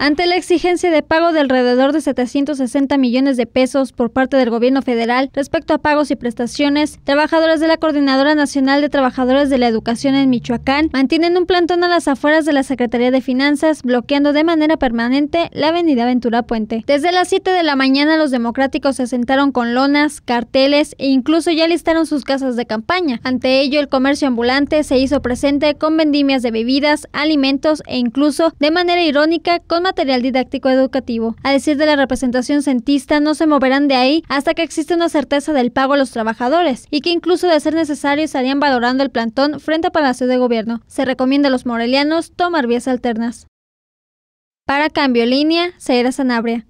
Ante la exigencia de pago de alrededor de 760 millones de pesos por parte del gobierno federal respecto a pagos y prestaciones, trabajadores de la Coordinadora Nacional de Trabajadores de la Educación en Michoacán mantienen un plantón a las afueras de la Secretaría de Finanzas, bloqueando de manera permanente la avenida Ventura Puente. Desde las 7 de la mañana los democráticos se sentaron con lonas, carteles e incluso ya listaron sus casas de campaña. Ante ello, el comercio ambulante se hizo presente con vendimias de bebidas, alimentos e incluso, de manera irónica, con material didáctico educativo. A decir de la representación centista, no se moverán de ahí hasta que existe una certeza del pago a los trabajadores y que incluso de ser necesario estarían valorando el plantón frente a Palacio de Gobierno. Se recomienda a los morelianos tomar vías alternas. Para Cambio Línea, a Sanabria.